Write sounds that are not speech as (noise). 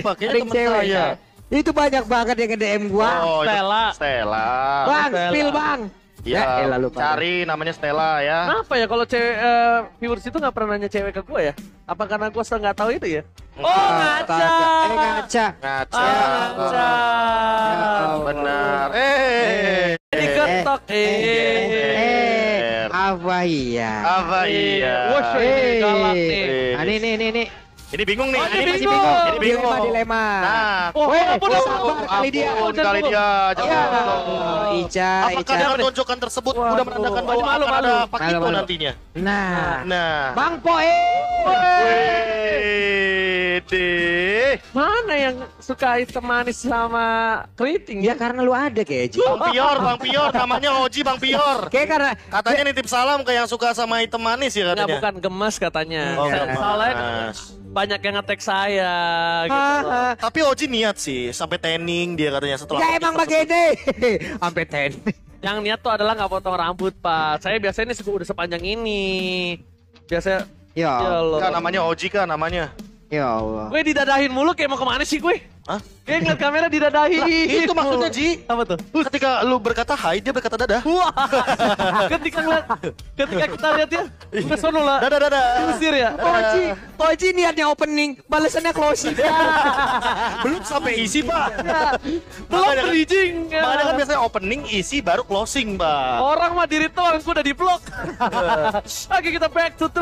Kayaknya temen cewek saya. Ya. Itu banyak banget yang nge-DM gua. Oh, Stella. Stella. Bang, Stella. spill bang. Ya, ya elah, lupa cari namanya Stella ya. Kenapa ya kalau cewek uh, viewers itu nggak pernah nanya cewek ke gua ya? Apa karena gua nggak tahu itu ya? Hmm. Oh ah, ngaca. Eh ngaca. Ngaca. ngaca. benar. Eh. Jadi ketok. Eh, eh, eh. Apa iya? Apa iya? Wah, ini galak nih. Ini, ini ini. Ini bingung nih. Oh, ini masih bingung. Ini bingung. Dilema, dilema. Nah, oh, weh, oh, ampun, oh, sabar oh, ampun, kali dia. kali dia. Jangan oh, Ica, Apakah Ica. tonjokan tersebut Wah, udah menandakan bahwa malu, akan malu. ada pak Pakito nantinya? Nah. Nah. Bang Poe. Deh. Mana yang suka hitam manis sama keriting? Ya karena lu ada kayak Ji. Bang Pior, Bang Pior, namanya Oji Bang Pior. Kayak karena katanya nitip salam ke yang suka sama hitam manis ya katanya. Ya bukan gemes katanya. Oh, Salahnya banyak yang ngetek saya gitu loh. Tapi Oji niat sih sampai tanning dia katanya setelah. Ya emang begini. (laughs) sampai tanning. Yang niat tuh adalah nggak potong rambut, Pak. Saya biasanya ini udah sepanjang ini. Biasa, Ya. ya namanya Oji kan namanya. Ya Allah. Gue didadahin mulu kayak mau kemana sih gue? Hah? Dia ngeliat kamera didadahi. Lah, itu maksudnya Ji. Apa tuh? Ketika lu berkata hai, dia berkata dadah. Wah. (laughs) ketika ngeliat, ketika kita lihat dia, ya, kesono lah. Dadah dadah. Diusir ya. Ji, Toji, Ji niatnya opening, balasannya closing. (laughs) Belum sampai isi pak. Iya. Belum kan- bridging. Makanya kan biasanya opening, isi, baru closing pak. Orang mah diri tuang, udah di blok. (laughs) Oke kita back to track.